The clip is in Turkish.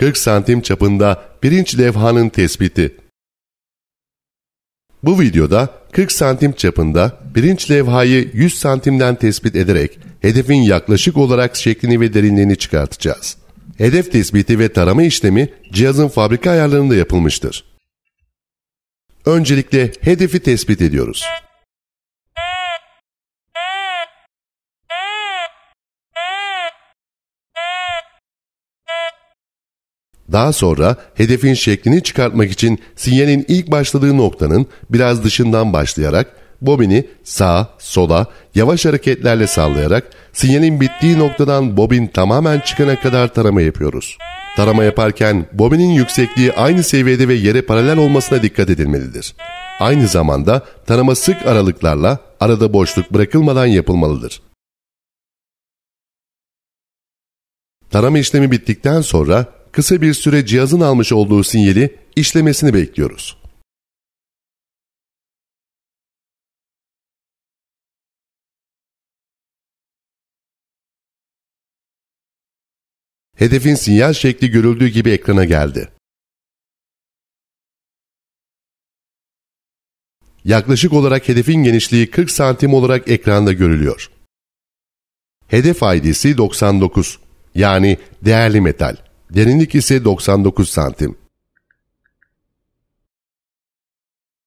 40 santim çapında pirinç levhanın tespiti. Bu videoda 40 santim çapında pirinç levhayı 100 santimden tespit ederek hedefin yaklaşık olarak şeklini ve derinliğini çıkartacağız. Hedef tespiti ve tarama işlemi cihazın fabrika ayarlarında yapılmıştır. Öncelikle hedefi tespit ediyoruz. Daha sonra hedefin şeklini çıkartmak için sinyalin ilk başladığı noktanın biraz dışından başlayarak bobini sağ, sola, yavaş hareketlerle sallayarak sinyalin bittiği noktadan bobin tamamen çıkana kadar tarama yapıyoruz. Tarama yaparken bobinin yüksekliği aynı seviyede ve yere paralel olmasına dikkat edilmelidir. Aynı zamanda tarama sık aralıklarla arada boşluk bırakılmadan yapılmalıdır. Tarama işlemi bittikten sonra kısa bir süre cihazın almış olduğu sinyali işlemesini bekliyoruz. Hedefin sinyal şekli görüldüğü gibi ekrana geldi. Yaklaşık olarak hedefin genişliği 40 santim olarak ekranda görülüyor. Hedef ID'si 99 yani değerli metal derinlik ise 99 santim.